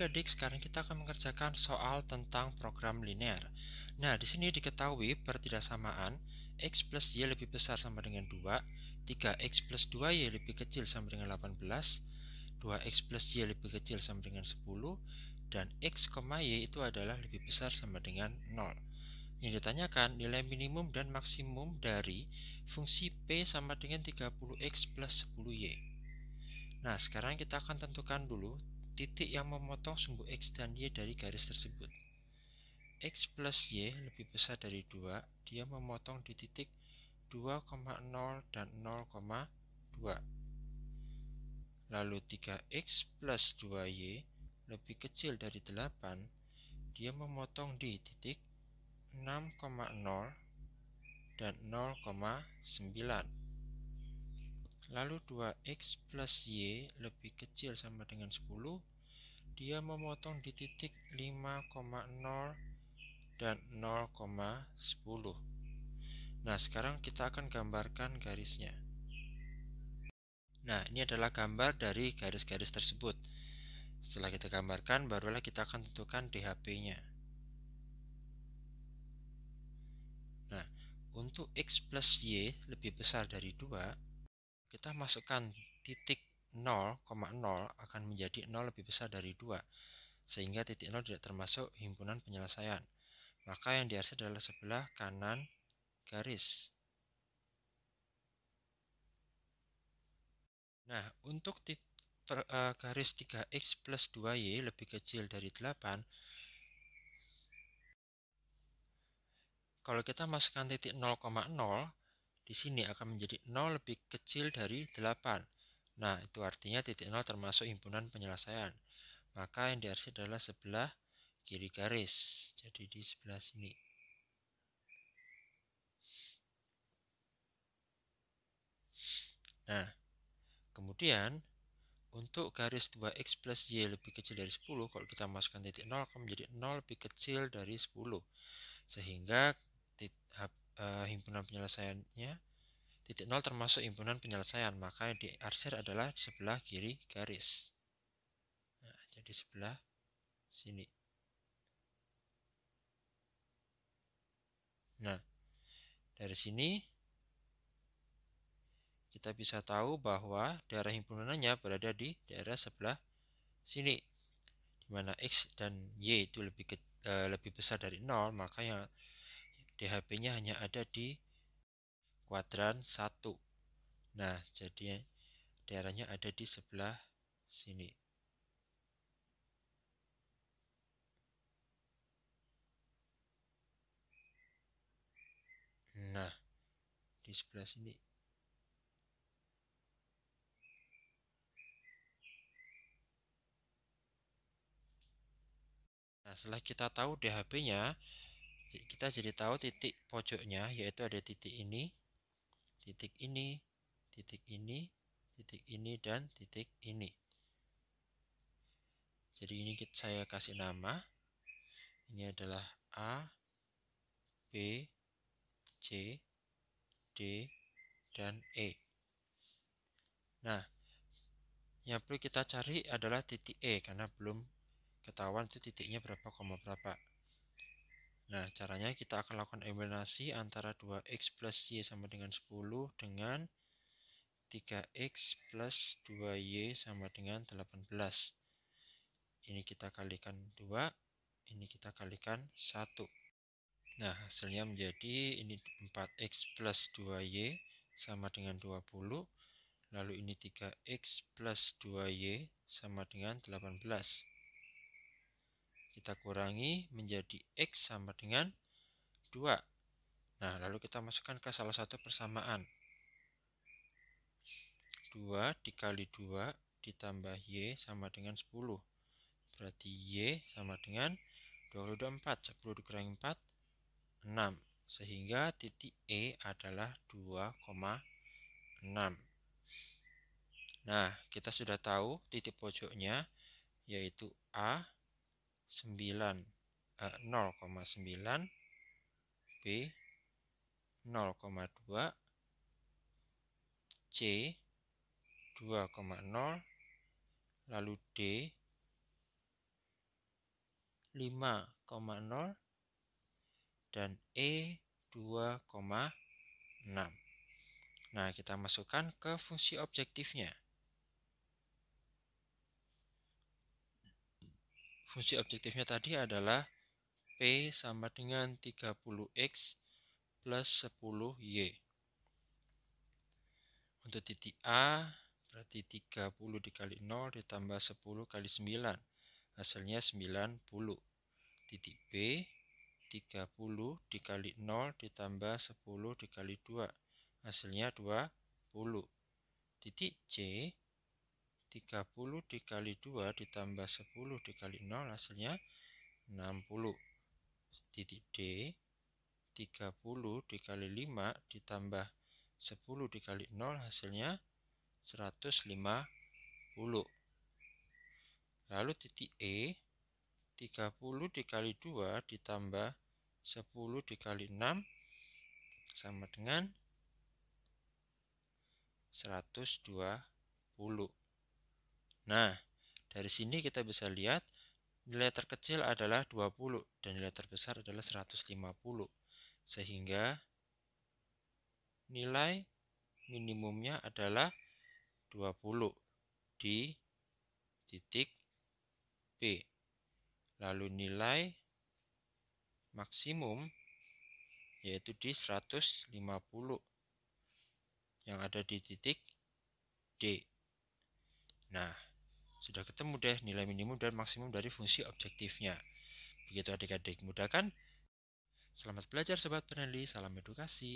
adik-adik, sekarang kita akan mengerjakan soal tentang program linear. Nah, di sini diketahui pertidaksamaan x plus y lebih besar sama dengan 2, 3x plus 2y lebih kecil sama dengan 18, 2x plus y lebih kecil sama dengan 10, dan x, y itu adalah lebih besar sama dengan 0. Yang ditanyakan nilai minimum dan maksimum dari fungsi p sama dengan 30x plus 10y. Nah, sekarang kita akan tentukan dulu titik yang memotong sumbu X dan Y dari garis tersebut. X plus Y lebih besar dari 2, dia memotong di titik 2,0 dan 0,2. Lalu 3X plus 2Y lebih kecil dari 8, dia memotong di titik 6,0 dan 0,9. Lalu 2x plus y lebih kecil sama dengan 10. Dia memotong di titik 5,0 dan 0,10. Nah, sekarang kita akan gambarkan garisnya. Nah, ini adalah gambar dari garis-garis tersebut. Setelah kita gambarkan, barulah kita akan tentukan DHP-nya. Nah, untuk X plus Y lebih besar dari 2, kita masukkan titik 0,0 akan menjadi 0 lebih besar dari 2, sehingga titik 0 tidak termasuk himpunan penyelesaian. Maka yang dihasilkan adalah sebelah kanan garis. Nah, untuk per, uh, garis 3x plus 2y lebih kecil dari 8 kalau kita masukkan titik 0,0 di sini akan menjadi 0 lebih kecil dari 8. Nah, itu artinya titik 0 termasuk himpunan penyelesaian. Maka yang diarsir adalah sebelah kiri garis. Jadi di sebelah sini. Nah, kemudian untuk garis 2x plus y lebih kecil dari 10, kalau kita masukkan titik 0 akan menjadi 0 lebih kecil dari 10. Sehingga uh, himpunan penyelesaiannya Titik 0 termasuk himpunan penyelesaian, maka yang diarsir adalah di sebelah kiri garis. Nah, jadi sebelah sini. Nah, dari sini kita bisa tahu bahwa daerah himpunannya berada di daerah sebelah sini. Di mana X dan Y itu lebih, ke, e, lebih besar dari 0, maka yang DHP-nya hanya ada di kuadran 1. Nah, jadi daerahnya ada di sebelah sini. Nah, di sebelah sini. Nah, setelah kita tahu dhp nya kita jadi tahu titik pojoknya, yaitu ada titik ini, titik ini, titik ini, titik ini, dan titik ini. Jadi ini saya kasih nama. Ini adalah A, B, C, D, dan E. Nah, yang perlu kita cari adalah titik E karena belum ketahuan itu titiknya berapa koma berapa. Nah, caranya kita akan lakukan eliminasi antara 2x plus y sama dengan 10 dengan 3x plus 2y sama dengan 18. Ini kita kalikan 2, ini kita kalikan 1. Nah, hasilnya menjadi ini 4x plus 2y sama dengan 20, lalu ini 3x plus 2y sama dengan 18 kita kurangi menjadi X sama dengan 2. Nah, lalu kita masukkan ke salah satu persamaan. 2 dikali 2 ditambah Y sama dengan 10. Berarti Y sama dengan 24. 10 dikurangi 4, 6. Sehingga titik E adalah 2,6. Nah, kita sudah tahu titik pojoknya yaitu A 9 eh, 0,9 B 0,2 C 2,0 lalu D 5,0 dan E 2,6. Nah, kita masukkan ke fungsi objektifnya. Fungsi objektifnya tadi adalah P sama dengan 30X plus 10Y. Untuk titik A, berarti 30 dikali 0 ditambah 10 kali 9. Hasilnya 90. Titik B, 30 dikali 0 ditambah 10 dikali 2. Hasilnya 20. Titik C, 30 dikali 2 ditambah 10 dikali 0 hasilnya 60. Titik D 30 dikali 5 ditambah 10 dikali 0 hasilnya 150. Lalu titik E 30 dikali 2 ditambah 10 dikali 6 sama dengan 120. Nah, dari sini kita bisa lihat nilai terkecil adalah 20 dan nilai terbesar adalah 150. Sehingga nilai minimumnya adalah 20 di titik P. Lalu nilai maksimum yaitu di 150 yang ada di titik D. Nah, sudah ketemu deh nilai minimum dan maksimum dari fungsi objektifnya. Begitu adik-adik, mudah kan? Selamat belajar sobat peneliti, salam edukasi.